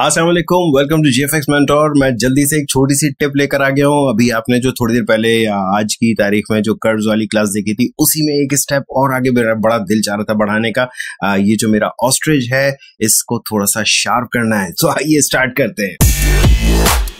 Aslam welcome to X mentor मैं जल्दी से एक छोटी सी टिप लेकर आ गया हूँ अभी आपने जो थोड़ी देर पहले आज की तारीख में जो कर्ज वाली क्लास देखी थी उसी में एक स्टेप और आगे मेरा बड़ा दिल चाह रहा था बढ़ाने का आ, ये जो मेरा ऑस्ट्रेज है इसको थोड़ा सा शार्प करना है तो आइए स्टार्ट करते हैं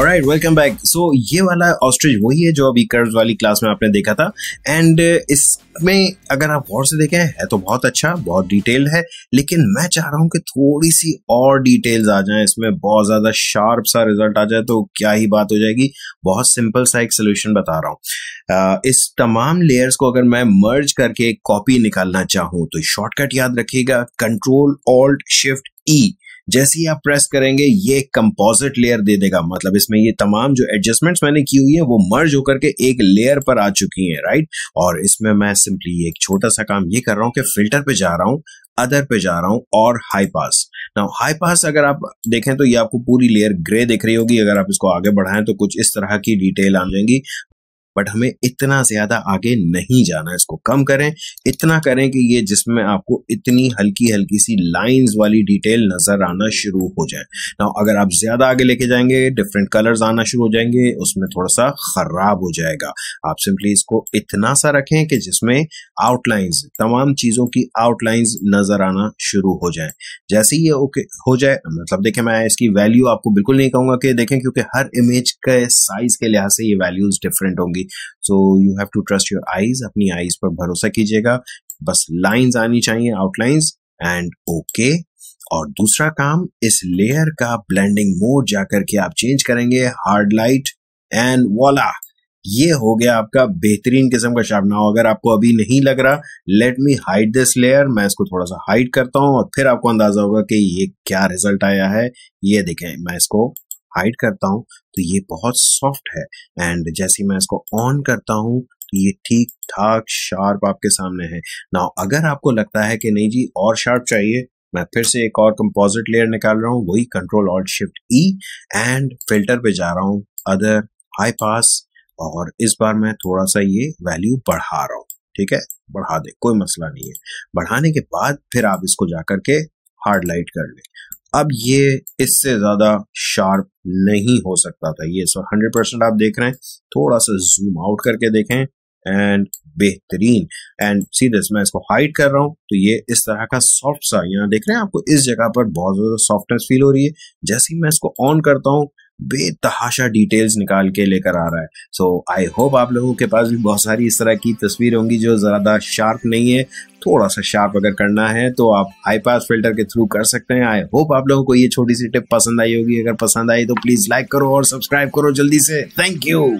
ऑलराइट वेलकम बैक सो ये वाला ऑस्ट्रिच वही है जो अभी कर्व वाली क्लास में आपने देखा था एंड uh, इसमें अगर आप गौर से देखें है तो बहुत अच्छा बहुत डिटेल्ड है लेकिन मैं चाह रहा हूँ कि थोड़ी सी और डिटेल्स आ जाएं इसमें बहुत ज़्यादा शार्प सा रिजल्ट आ जाए तो क्या ही बात हो जाएगी बहुत सिंपल सा एक सोल्यूशन बता रहा हूँ uh, इस तमाम लेयर्स को अगर मैं मर्ज करके कॉपी निकालना चाहूँ तो शॉर्टकट याद रखिएगा control alt shift E e. जैसे ही आप प्रेस करेंगे ये कंपोजिट लेयर दे देगा मतलब इसमें ये तमाम जो एडजस्टमेंट्स मैंने की हुई है वो मर्ज होकर के एक लेयर पर आ चुकी है राइट और इसमें मैं सिंपली एक छोटा सा काम ये कर रहा हूँ कि फिल्टर पे जा रहा हूँ अदर पे जा रहा हूँ और high pass now high pass अगर आप देखें तो ये आपको पूरी लेयर ग्रे दिख रही होगी अगर आप इसको आगे बढ़ाएं तो कुछ इस तरह की डिटेल आ जाएंगी बट हमें इतना ज्यादा आगे नहीं जाना इसको कम करें इतना करें कि ये जिसमें आपको इतनी हल्की हल्की सी लाइंस वाली डिटेल नजर आना शुरू हो जाए ना अगर आप ज्यादा आगे लेके जाएंगे डिफरेंट कलर्स आना शुरू हो जाएंगे उसमें थोड़ा सा खराब हो जाएगा आप सिंपली इसको इतना सा रखें कि जिसमें आउटलाइंस तमाम चीजों की आउटलाइंस नजर आना शुरू हो जाए जैसे ही ये ओके हो जाए मतलब देखें मैं इसकी वैल्यू आपको बिल्कुल नहीं कहूंगा कि देखें क्योंकि हर इमेज के साइज के लिहाज से ये वैल्यूज डिफरेंट होंगी होगी so you have to trust your eyes अपनी आईज पर भरोसा कीजिएगा बस लाइंस आनी चाहिए आउटलाइंस एंड ओके और दूसरा काम इस लेयर का ब्लेंडिंग मोड जाकर के आप चेंज करेंगे हार्ड लाइट एंड वॉला ये हो गया आपका बेहतरीन किस्म का शार्प नाउ अगर आपको अभी नहीं लग रहा let me hide this layer मैं इसको थोड़ा सा हाइड करता हूं और फिर आपको अंदाजा होगा कि ये क्या रिजल्ट आया है ये देखें मैं इसको हाइड करता हूँ तो ये बहुत सॉफ्ट है एंड जैसे मैं इसको ऑन करता हूँ तो ये ठीक ठाक शार्प आपके सामने है ना अगर आपको लगता है कि नहीं जी और शार्प चाहिए मैं फिर से एक और कंपोजिट लेयर निकाल रहा हूँ वही control alt shift E and filter पे जा रहा हूँ अदर हाई पास और इस बार मैं थोड़ा सा ये वैल्यू बढ़ा रहा हूँ ठीक है बढ़ा दे कोई मसला नहीं है बढ़ाने के बाद फिर आप इसको जाकर के हार्ड लाइट कर ले अब ये इससे ज्यादा शार्प नहीं हो सकता था ये सो हंड्रेड परसेंट आप देख रहे हैं थोड़ा सा जूम आउट करके देखें एंड बेहतरीन एंड सीधे मैं इसको हाइड कर रहा हूं तो ये इस तरह का सॉफ्ट सा यहाँ देख रहे हैं आपको इस जगह पर बहुत ज्यादा सॉफ्टनेस फील हो रही है जैसे ही मैं इसको ऑन करता हूँ बेतहाशा डिटेल्स निकाल के लेकर आ रहा है सो आई होप आप लोगों के पास भी बहुत सारी इस तरह की तस्वीरें होंगी जो ज़्यादा शार्प नहीं है थोड़ा सा शार्प अगर करना है तो आप हाई पास फिल्टर के थ्रू कर सकते हैं आई होप आप लोगों को ये छोटी सी टिप पसंद आई होगी अगर पसंद आई तो प्लीज़ लाइक करो और सब्सक्राइब करो जल्दी से थैंक यू